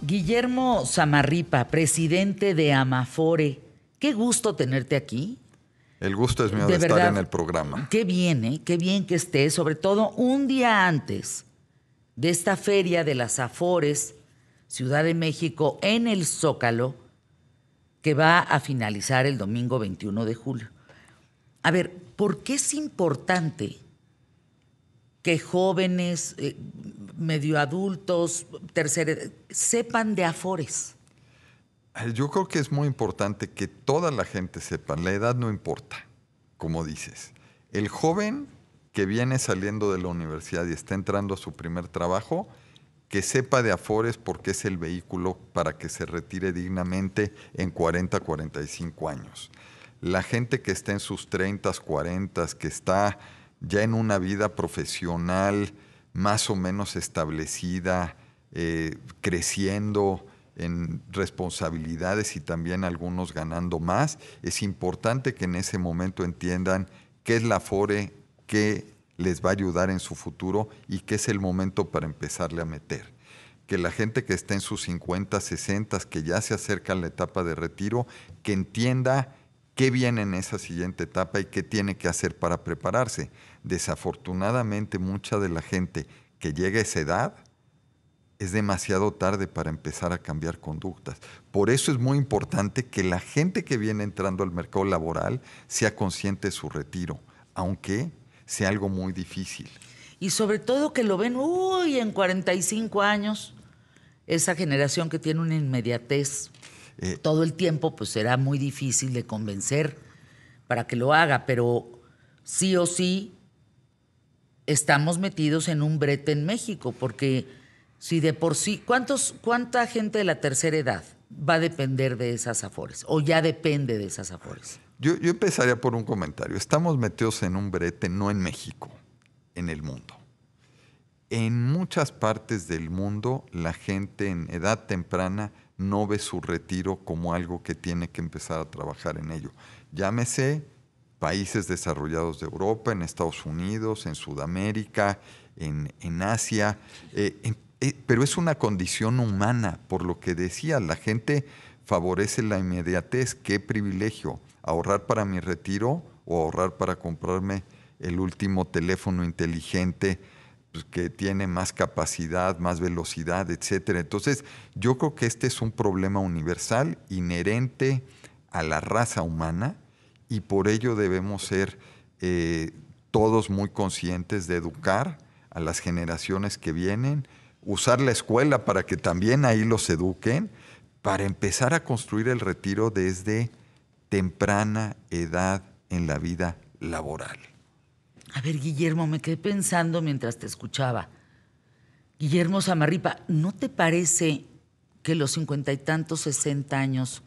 Guillermo Zamarripa, presidente de Amafore, qué gusto tenerte aquí. El gusto es mío de, estar en el programa. Qué bien, ¿eh? qué bien que estés, sobre todo un día antes de esta feria de las Afores, Ciudad de México, en el Zócalo, que va a finalizar el domingo 21 de julio. A ver, ¿por qué es importante que jóvenes, eh, medio adultos, terceros, sepan de Afores? Eh, yo creo que es muy importante que toda la gente sepa, la edad no importa, como dices. El joven que viene saliendo de la universidad y está entrando a su primer trabajo, que sepa de Afores porque es el vehículo para que se retire dignamente en 40, 45 años. La gente que está en sus 30, 40, que está ya en una vida profesional más o menos establecida, eh, creciendo en responsabilidades y también algunos ganando más, es importante que en ese momento entiendan qué es la FORE, qué les va a ayudar en su futuro y qué es el momento para empezarle a meter. Que la gente que está en sus 50, 60, que ya se acerca a la etapa de retiro, que entienda qué viene en esa siguiente etapa y qué tiene que hacer para prepararse. Desafortunadamente mucha de la gente que llega a esa edad es demasiado tarde para empezar a cambiar conductas. Por eso es muy importante que la gente que viene entrando al mercado laboral sea consciente de su retiro, aunque sea algo muy difícil. Y sobre todo que lo ven, uy, en 45 años, esa generación que tiene una inmediatez eh, todo el tiempo, pues será muy difícil de convencer para que lo haga, pero sí o sí estamos metidos en un brete en México, porque si de por sí, ¿cuántos, ¿cuánta gente de la tercera edad va a depender de esas afores? ¿O ya depende de esas afores? Yo, yo empezaría por un comentario. Estamos metidos en un brete, no en México, en el mundo. En muchas partes del mundo, la gente en edad temprana no ve su retiro como algo que tiene que empezar a trabajar en ello. Llámese países desarrollados de Europa, en Estados Unidos, en Sudamérica, en, Asia, eh, eh, pero es una condición humana, por lo que decía, la gente favorece la inmediatez, qué privilegio, ahorrar para mi retiro o ahorrar para comprarme el último teléfono inteligente pues, que tiene más capacidad, más velocidad, etcétera. Entonces, yo creo que este es un problema universal, inherente a la raza humana, y por ello debemos ser eh, todos muy conscientes de educar a las generaciones que vienen, usar la escuela para que también ahí los eduquen, para empezar a construir el retiro desde temprana edad en la vida laboral. A ver, Guillermo, me quedé pensando mientras te escuchaba. Guillermo Samarripa, ¿no te parece que los cincuenta y tantos, sesenta años,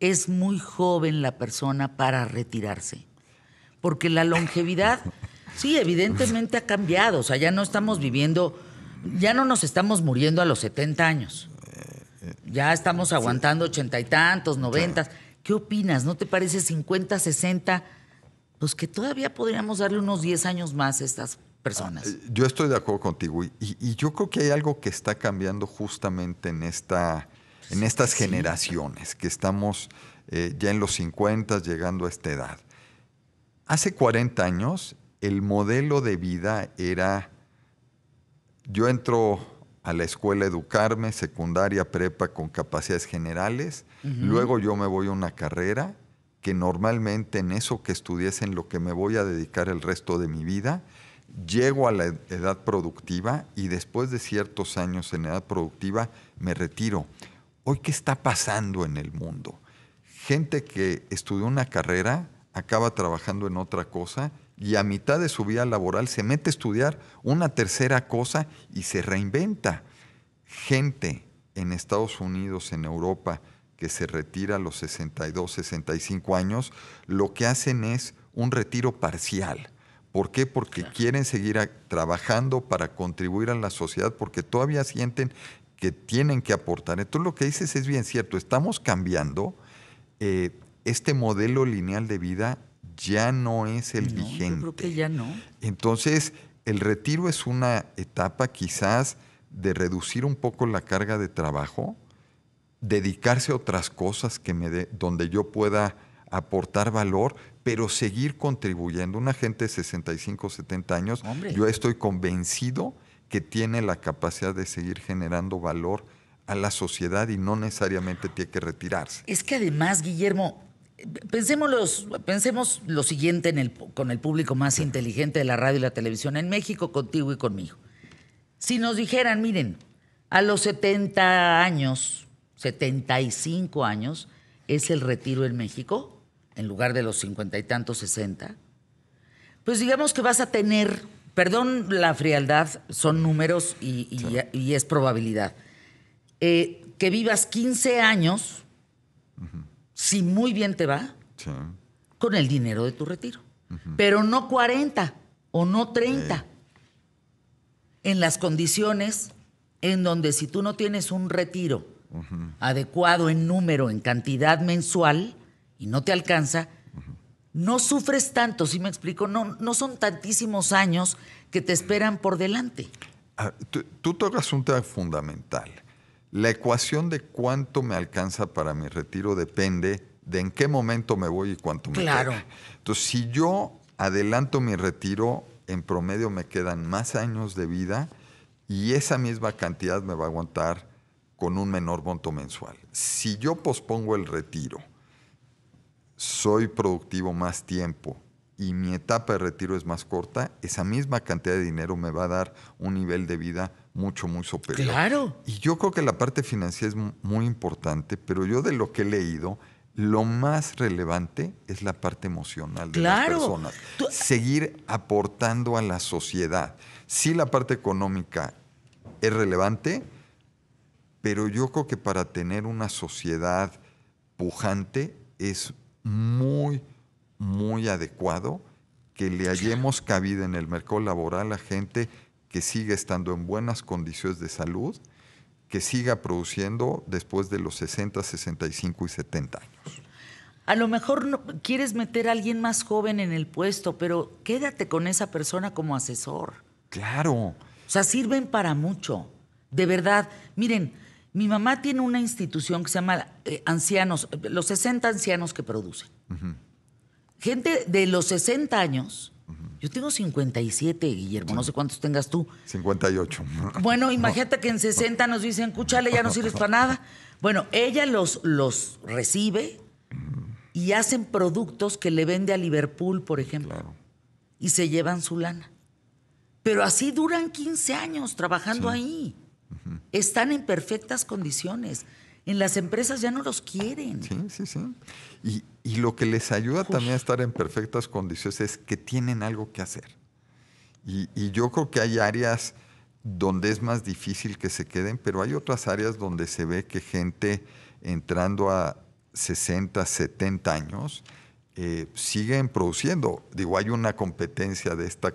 es muy joven la persona para retirarse? Porque la longevidad, sí, evidentemente ha cambiado. O sea, ya no estamos viviendo, ya no nos estamos muriendo a los 70 años. Ya estamos aguantando ochenta y tantos, noventas. ¿Qué opinas? ¿No te parece 50, 60? pues que todavía podríamos darle unos 10 años más a estas personas. Ah, eh, yo estoy de acuerdo contigo y, yo creo que hay algo que está cambiando justamente en, esta, en estas generaciones, que estamos eh, ya en los 50, llegando a esta edad. Hace 40 años el modelo de vida era, yo entro a la escuela a educarme, secundaria, prepa con capacidades generales, luego yo me voy a una carrera, que normalmente en eso que estudié en lo que me voy a dedicar el resto de mi vida, llego a la edad productiva y después de ciertos años en edad productiva me retiro. Hoy, ¿qué está pasando en el mundo? Gente que estudió una carrera, acaba trabajando en otra cosa y a mitad de su vida laboral se mete a estudiar una tercera cosa y se reinventa. Gente en Estados Unidos, en Europa, que se retira a los 62, 65 años, lo que hacen es un retiro parcial. ¿Por qué? Porque quieren seguir trabajando para contribuir a la sociedad, porque todavía sienten que tienen que aportar. Entonces lo que dices es bien cierto, estamos cambiando, eh, este modelo lineal de vida ya no es el vigente. Yo creo que ya no. Entonces, el retiro es una etapa quizás de reducir un poco la carga de trabajo, dedicarse a otras cosas que donde yo pueda aportar valor, pero seguir contribuyendo. Una gente de 65, 70 años, yo estoy convencido que tiene la capacidad de seguir generando valor a la sociedad y no necesariamente tiene que retirarse. Es que además, Guillermo, pensemos, pensemos lo siguiente con el público más inteligente de la radio y la televisión en México, contigo y conmigo. Si nos dijeran, miren, a los 70 años, 75 años es el retiro en México, en lugar de los cincuenta y tantos, 60, pues digamos que vas a tener, perdón la frialdad, son números y, es probabilidad, eh, que vivas 15 años, si muy bien te va, con el dinero de tu retiro, pero no 40 o no 30, eh. en las condiciones en donde si tú no tienes un retiro, adecuado en número, en cantidad mensual, y no te alcanza, no sufres tanto, si me explico, no, no son tantísimos años que te esperan por delante. Ah, tú, tocas un tema fundamental. La ecuación de cuánto me alcanza para mi retiro depende de en qué momento me voy y cuánto me queda. Entonces, si yo adelanto mi retiro, en promedio me quedan más años de vida y esa misma cantidad me va a aguantar con un menor monto mensual. Si yo pospongo el retiro, soy productivo más tiempo y mi etapa de retiro es más corta, esa misma cantidad de dinero me va a dar un nivel de vida mucho, muy superior. Claro. Y yo creo que la parte financiera es muy importante, pero yo de lo que he leído, lo más relevante es la parte emocional de la las personas. Seguir aportando a la sociedad. Si la parte económica es relevante, pero yo creo que para tener una sociedad pujante es muy, muy adecuado que le hallemos cabida en el mercado laboral a gente que sigue estando en buenas condiciones de salud, que siga produciendo después de los 60, 65 y 70 años. A lo mejor quieres meter a alguien más joven en el puesto, pero quédate con esa persona como asesor. Claro. O sea, sirven para mucho. De verdad, miren, mi mamá tiene una institución que se llama eh, Ancianos, los 60 ancianos que producen. Gente de los 60 años. Yo tengo 57, Guillermo, no sé cuántos tengas tú. 58. Bueno, imagínate que en 60 nos dicen, escúchale, ya no sirves para nada. Bueno, ella los, los recibe y hacen productos que le vende a Liverpool, por ejemplo. Y se llevan su lana. Pero así duran 15 años trabajando ahí están en perfectas condiciones. En las empresas ya no los quieren. Sí, sí, sí. Y, lo que les ayuda también a estar en perfectas condiciones es que tienen algo que hacer. Y, yo creo que hay áreas donde es más difícil que se queden, pero hay otras áreas donde se ve que gente entrando a 60, 70 años eh, siguen produciendo. Digo, hay una competencia de esta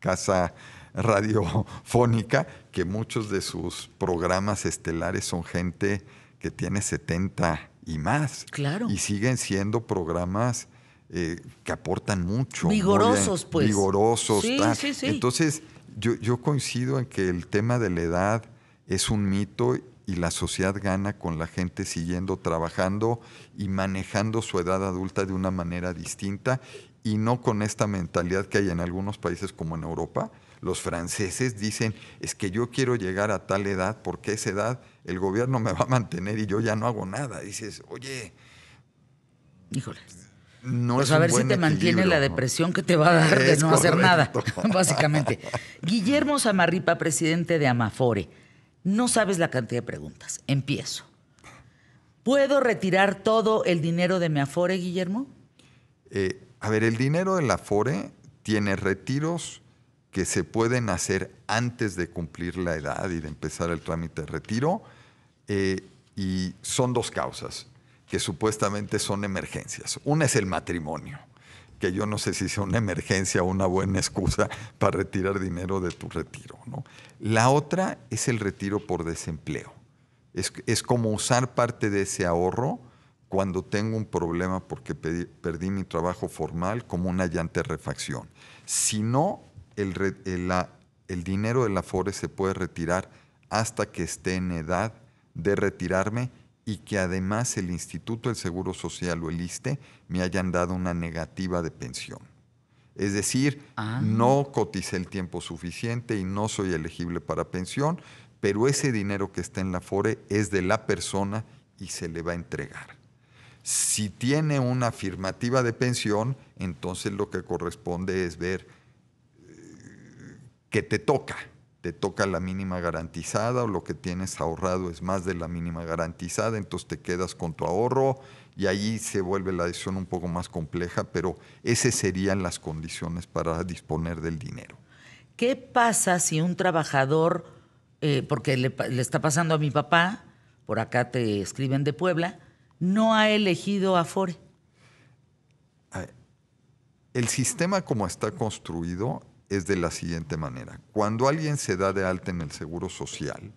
casa radiofónica que muchos de sus programas estelares son gente que tiene 70 y más. Claro. Y siguen siendo programas eh, que aportan mucho. Vigorosos, pues. Vigorosos. Entonces, yo, yo coincido en que el tema de la edad es un mito y la sociedad gana con la gente siguiendo trabajando y manejando su edad adulta de una manera distinta y no con esta mentalidad que hay en algunos países como en Europa, los franceses dicen, es que yo quiero llegar a tal edad, porque esa edad el gobierno me va a mantener y yo ya no hago nada. Dices, oye, híjole. No pues a ver si te mantiene la depresión que te va a dar de no hacer nada, básicamente. Guillermo Samarripa, presidente de Amafore. No sabes la cantidad de preguntas. Empiezo. ¿Puedo retirar todo el dinero de mi Afore, Guillermo? Eh, a ver, el dinero del Afore tiene retiros que se pueden hacer antes de cumplir la edad y de empezar el trámite de retiro. Eh, y son dos causas que supuestamente son emergencias. Una es el matrimonio, que yo no sé si es una emergencia o una buena excusa para retirar dinero de tu retiro. ¿no? La otra es el retiro por desempleo. Es, como usar parte de ese ahorro cuando tengo un problema porque perdí mi trabajo formal como una llanta de refacción. Si no, el, el, la, el dinero del Afore se puede retirar hasta que esté en edad de retirarme y que además el Instituto del Seguro Social o el ISTE me hayan dado una negativa de pensión. Es decir, ah. no cotice el tiempo suficiente y no soy elegible para pensión, pero ese dinero que está en la FORE es de la persona y se le va a entregar. Si tiene una afirmativa de pensión, entonces lo que corresponde es ver que te toca. Te toca la mínima garantizada o lo que tienes ahorrado es más de la mínima garantizada, entonces te quedas con tu ahorro y ahí se vuelve la decisión un poco más compleja, pero esas serían las condiciones para disponer del dinero. ¿Qué pasa si un trabajador, eh, porque le, le está pasando a mi papá, por acá te escriben de Puebla, no ha elegido Afore? Ah, el sistema como está construido es de la siguiente manera. Cuando alguien se da de alta en el Seguro Social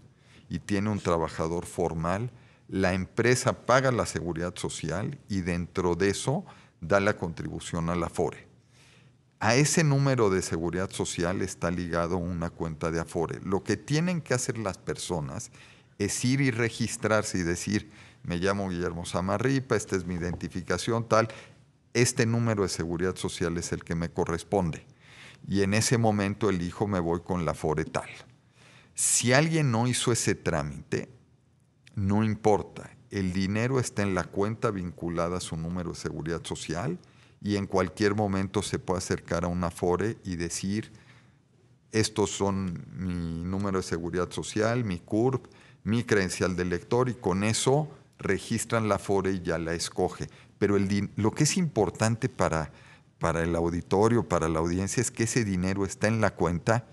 y tiene un trabajador formal, la empresa paga la seguridad social y dentro de eso da la contribución al Afore. A ese número de seguridad social está ligado una cuenta de Afore. Lo que tienen que hacer las personas es ir y registrarse y decir, me llamo Guillermo Samarripa, esta es mi identificación, tal, este número de seguridad social es el que me corresponde y en ese momento elijo me voy con la fore tal. Si alguien no hizo ese trámite, no importa, el dinero está en la cuenta vinculada a su número de seguridad social y en cualquier momento se puede acercar a una fore y decir, estos son mi número de seguridad social, mi CURP, mi credencial de elector y con eso registran la fore y ya la escoge. Pero el, lo que es importante para para el auditorio, para la audiencia, es que ese dinero está en la cuenta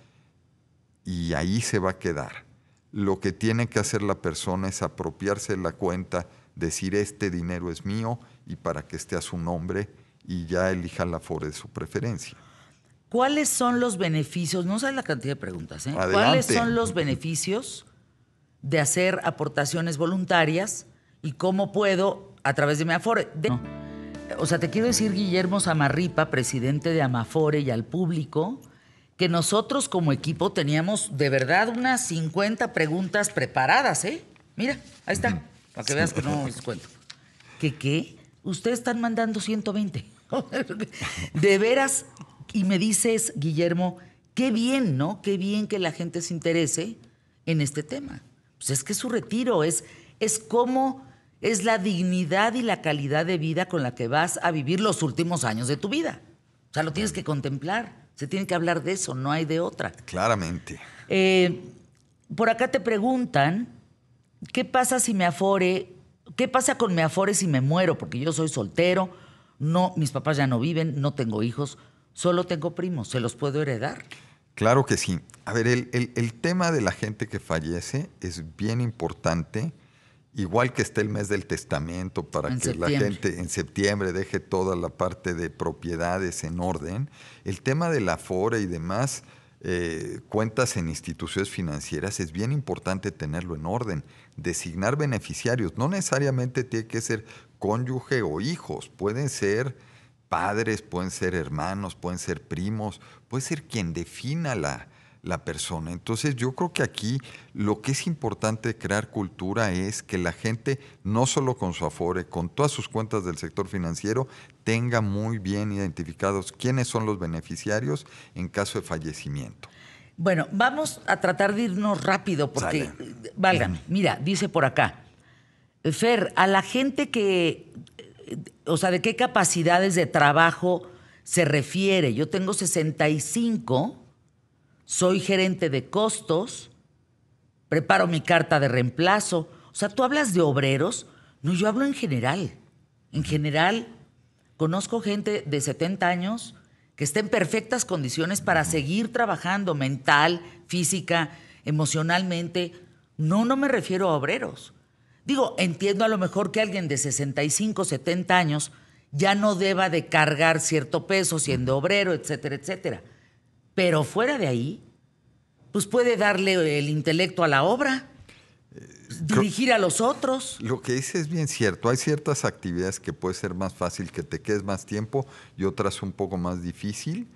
y ahí se va a quedar. Lo que tiene que hacer la persona es apropiarse de la cuenta, decir este dinero es mío y para que esté a su nombre y ya elija la FORE de su preferencia. ¿Cuáles son los beneficios? No sabes la cantidad de preguntas, ¿eh? ¿Cuáles son los beneficios de hacer aportaciones voluntarias y cómo puedo a través de mi Afore? o sea, te quiero decir, Guillermo Samarripa, presidente de Amafore y al público, que nosotros como equipo teníamos de verdad unas 50 preguntas preparadas, ¿eh? Mira, ahí está, para que veas que no les cuento. ¿Qué qué? Ustedes están mandando 120. de veras, y me dices, Guillermo, qué bien, ¿no? Qué bien que la gente se interese en este tema. Pues es que su retiro es, es como es la dignidad y la calidad de vida con la que vas a vivir los últimos años de tu vida. O sea, lo tienes que contemplar. Se tiene que hablar de eso, no hay de otra. Claramente. Eh, por acá te preguntan, ¿qué pasa si me afore? ¿Qué pasa con me afore si me muero? Porque yo soy soltero, no, mis papás ya no viven, no tengo hijos, solo tengo primos, ¿se los puedo heredar? Claro que sí. A ver, el, el tema de la gente que fallece es bien importante igual que esté el mes del testamento para que la gente en septiembre deje toda la parte de propiedades en orden, el tema de la FORE y demás eh, cuentas en instituciones financieras es bien importante tenerlo en orden. Designar beneficiarios no necesariamente tiene que ser cónyuge o hijos, pueden ser padres, pueden ser hermanos, pueden ser primos, puede ser quien defina la, la persona. Entonces yo creo que aquí lo que es importante crear cultura es que la gente, no solo con su Afore, con todas sus cuentas del sector financiero, tenga muy bien identificados quiénes son los beneficiarios en caso de fallecimiento. Bueno, vamos a tratar de irnos rápido porque, mira, dice por acá, Fer, a la gente que, o sea, ¿de qué capacidades de trabajo se refiere? Yo tengo 65 soy gerente de costos, preparo mi carta de reemplazo. O sea, tú hablas de obreros. No, yo hablo en general. En general, conozco gente de 70 años que está en perfectas condiciones para seguir trabajando mental, física, emocionalmente. No, no me refiero a obreros. Digo, entiendo a lo mejor que alguien de 65, 70 años ya no deba de cargar cierto peso siendo obrero, etcétera, etcétera. Pero fuera de ahí, pues puede darle el intelecto a la obra, dirigir a los otros. Lo que dices es bien cierto. Hay ciertas actividades que puede ser más fácil que te quedes más tiempo y otras un poco más difícil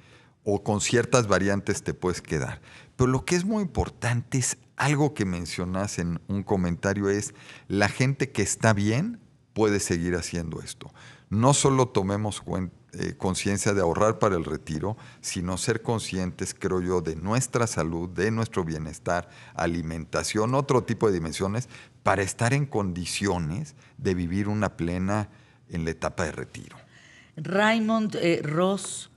o con ciertas variantes te puedes quedar. Pero lo que es muy importante es algo que mencionas en un comentario es la gente que está bien puede seguir haciendo esto. No solo tomemos cuenta eh, conciencia de ahorrar para el retiro, sino ser conscientes, creo yo, de nuestra salud, de nuestro bienestar, alimentación, otro tipo de dimensiones, para estar en condiciones de vivir una plena en la etapa de retiro. Raymond eh, Ross,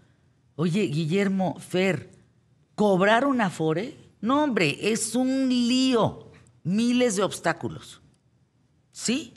oye, Guillermo Fer, ¿cobrar un afore? No, hombre, es un lío, miles de obstáculos. ¿Sí?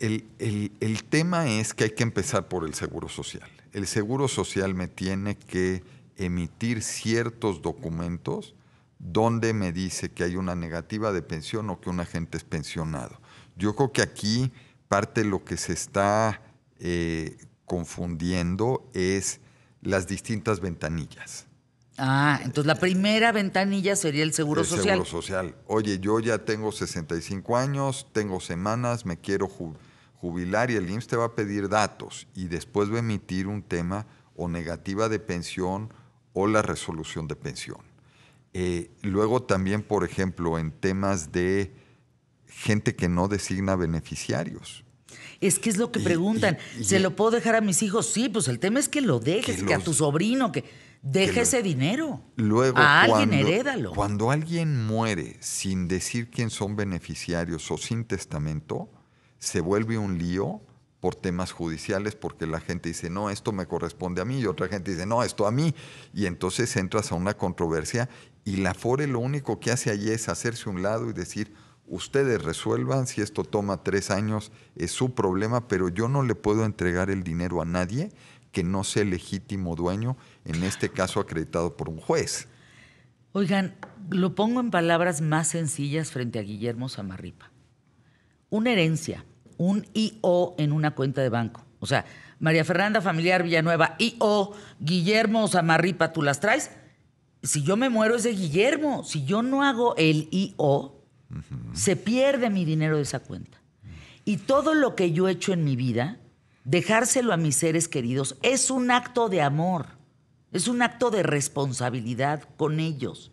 el, tema es que hay que empezar por el Seguro Social. El Seguro Social me tiene que emitir ciertos documentos donde me dice que hay una negativa de pensión o que un agente es pensionado. Yo creo que aquí parte de lo que se está eh, confundiendo es las distintas ventanillas. Ah, entonces la primera ventanilla sería el Seguro Social. el Seguro Social. Oye, yo ya tengo 65 años, tengo semanas, me quiero jubilar y el IMSS te va a pedir datos y después va a emitir un tema o negativa de pensión o la resolución de pensión. Eh, luego también, por ejemplo, en temas de gente que no designa beneficiarios. Es que es lo que preguntan. ¿Se lo puedo dejar a mis hijos? Sí, pues el tema es que lo dejes, que, a tu sobrino, que Deja ese dinero. Luego, a alguien cuando, herédalo. Cuando alguien muere sin decir quién son beneficiarios o sin testamento, se vuelve un lío por temas judiciales porque la gente dice, no, esto me corresponde a mí y otra gente dice, no, esto a mí. Y entonces entras a una controversia y la FORE lo único que hace allí es hacerse un lado y decir, ustedes resuelvan, si esto toma tres años es su problema, pero yo no le puedo entregar el dinero a nadie que no sea legítimo dueño, en este caso acreditado por un juez. Oigan, lo pongo en palabras más sencillas frente a Guillermo Samarripa. Una herencia, un IO en una cuenta de banco. O sea, María Fernanda Familiar Villanueva, IO, Guillermo Samarripa, ¿tú las traes? Si yo me muero es de Guillermo. Si yo no hago el IO, se pierde mi dinero de esa cuenta. Y todo lo que yo he hecho en mi vida dejárselo a mis seres queridos es un acto de amor, es un acto de responsabilidad con ellos.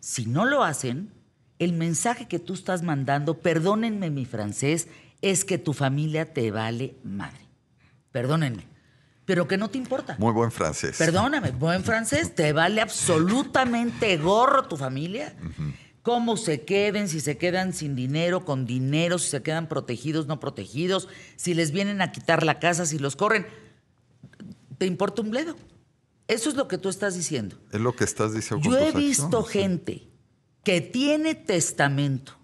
Si no lo hacen, el mensaje que tú estás mandando, perdónenme mi francés, es que tu familia te vale madre. Perdónenme. Pero que no te importa. Muy buen francés. Perdóname, buen francés, te vale absolutamente gorro tu familia cómo se queden, si se quedan sin dinero, con dinero, si se quedan protegidos, no protegidos, si les vienen a quitar la casa, si los corren. ¿Te importa un bledo? Eso es lo que tú estás diciendo. Es lo que estás diciendo. Yo he visto gente que tiene testamento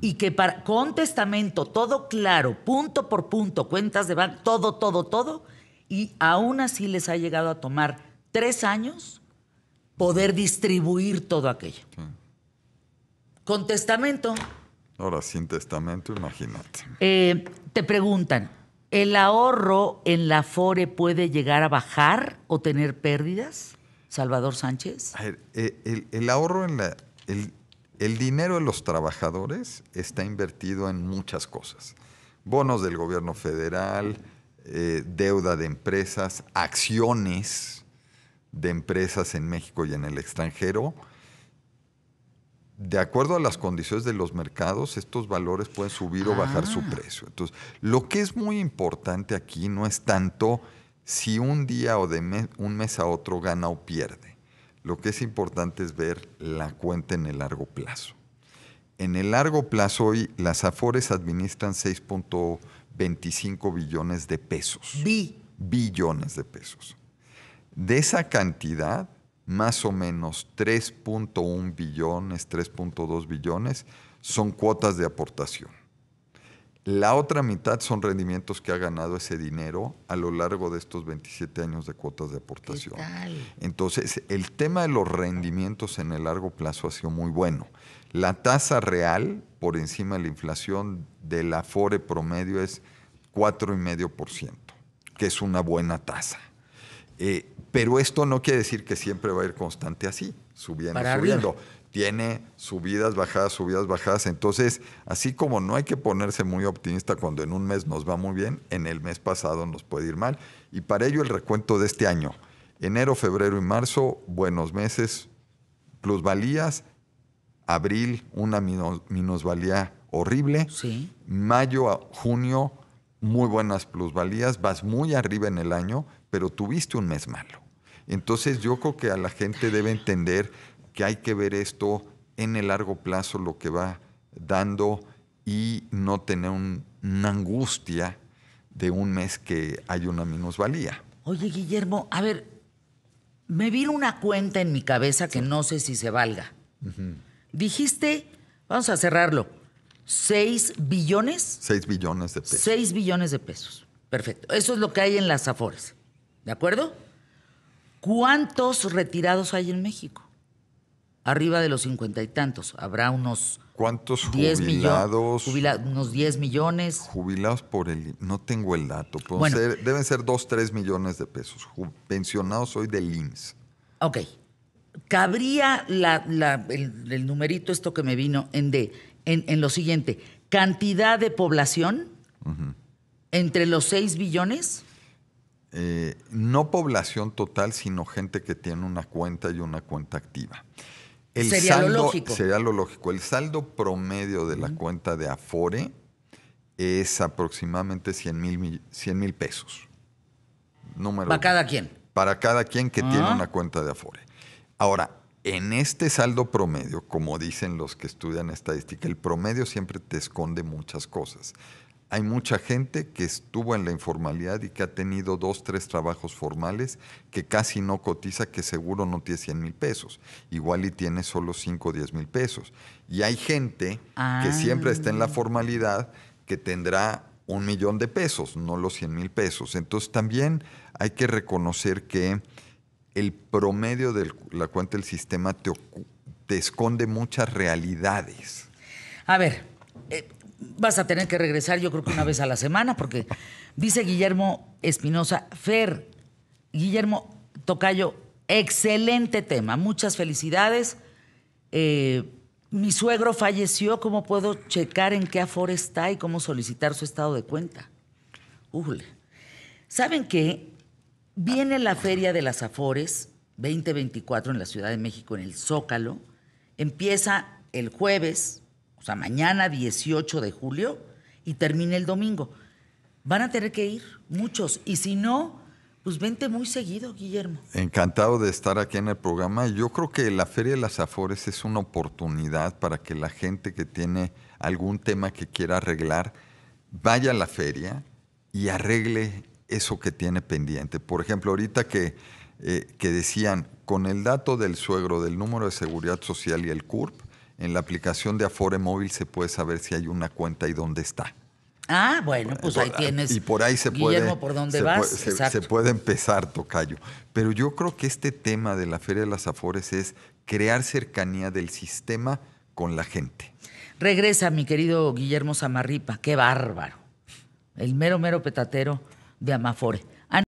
y que para, con testamento todo claro, punto por punto, cuentas de banco, todo, todo, todo, y aún así les ha llegado a tomar tres años poder distribuir todo aquello. Con testamento. Ahora, sin testamento, imagínate. Eh, te preguntan, ¿el ahorro en la FORE puede llegar a bajar o tener pérdidas? Salvador Sánchez. A ver, eh, el, ahorro en la... El, dinero de los trabajadores está invertido en muchas cosas. Bonos del gobierno federal, eh, deuda de empresas, acciones de empresas en México y en el extranjero, de acuerdo a las condiciones de los mercados, estos valores pueden subir o bajar su ah. precio. Entonces, lo que es muy importante aquí no es tanto si un día o de un mes a otro gana o pierde. Lo que es importante es ver la cuenta en el largo plazo. En el largo plazo hoy las Afores administran 6.25 billones de pesos. Billones de pesos. De esa cantidad, más o menos 3.1 billones, 3.2 billones son cuotas de aportación. La otra mitad son rendimientos que ha ganado ese dinero a lo largo de estos 27 años de cuotas de aportación. Entonces, el tema de los rendimientos en el largo plazo ha sido muy bueno. La tasa real por encima de la inflación del Afore promedio es 4,5%, que es una buena tasa. Eh, pero esto no quiere decir que siempre va a ir constante así, subiendo, subiendo. Tiene subidas, bajadas, subidas, bajadas. Entonces, así como no hay que ponerse muy optimista cuando en un mes nos va muy bien, en el mes pasado nos puede ir mal. Y para ello el recuento de este año. Enero, febrero y marzo, buenos meses, plusvalías. Abril, una minusvalía horrible. Sí. Mayo, junio, muy buenas plusvalías. Vas muy arriba en el año pero tuviste un mes malo. Entonces yo creo que a la gente debe entender que hay que ver esto en el largo plazo, lo que va dando y no tener una angustia de un mes que hay una minusvalía. Oye, Guillermo, a ver, me vino una cuenta en mi cabeza que no sé si se valga. Dijiste, vamos a cerrarlo, 6 billones. 6 billones de pesos. 6 billones de pesos. Perfecto. Eso es lo que hay en las Afores. ¿De acuerdo? ¿Cuántos retirados hay en México? Arriba de los cincuenta y tantos. Habrá unos... ¿Cuántos jubilados? unos 10 millones. Jubilados por el... No tengo el dato. deben ser 2, 3 millones de pesos. Pensionados hoy del IMSS. Ok. Cabría el, numerito esto que me vino en, en, lo siguiente. Cantidad de población entre los 6 billones eh, no población total, sino gente que tiene una cuenta y una cuenta activa. sería lo lógico. Sería lógico. El saldo promedio de la cuenta de Afore es aproximadamente 100 mil, pesos. ¿Para cada quien? Para cada quien que tiene ah. una cuenta de Afore. Ahora, en este saldo promedio, como dicen los que estudian estadística, el promedio siempre te esconde muchas cosas hay mucha gente que estuvo en la informalidad y que ha tenido dos, tres trabajos formales que casi no cotiza, que seguro no tiene 100 mil pesos. Igual y tiene solo 5 o 10 mil pesos. Y hay gente que ah. siempre está en la formalidad que tendrá un millón de pesos, no los 100 mil pesos. Entonces también hay que reconocer que el promedio de la cuenta del sistema te, esconde muchas realidades. A ver, eh, vas a tener que regresar yo creo que una vez a la semana, porque dice Guillermo Espinosa, Fer, Guillermo Tocayo, excelente tema, muchas felicidades. Eh, mi suegro falleció, ¿cómo puedo checar en qué aforo está y cómo solicitar su estado de cuenta? Ujule. ¿Saben qué? Viene la Feria de las Afores 2024 en la Ciudad de México, en el Zócalo. Empieza el jueves o sea, mañana 18 de julio, y termine el domingo. Van a tener que ir muchos, y si no, pues vente muy seguido, Guillermo. Encantado de estar aquí en el programa. Yo creo que la Feria de las Afores es una oportunidad para que la gente que tiene algún tema que quiera arreglar vaya a la feria y arregle eso que tiene pendiente. Por ejemplo, ahorita que, eh, que decían, con el dato del suegro, del número de seguridad social y el CURP, en la aplicación de Afore Móvil se puede saber si hay una cuenta y dónde está. Ah, bueno, pues ahí tienes. Y por ahí se Guillermo, por dónde vas. se, puede empezar, Tocayo. Pero yo creo que este tema de la Feria de las Afores es crear cercanía del sistema con la gente. Regresa, mi querido Guillermo Samarripa, Qué bárbaro. El mero, mero petatero de Amafore.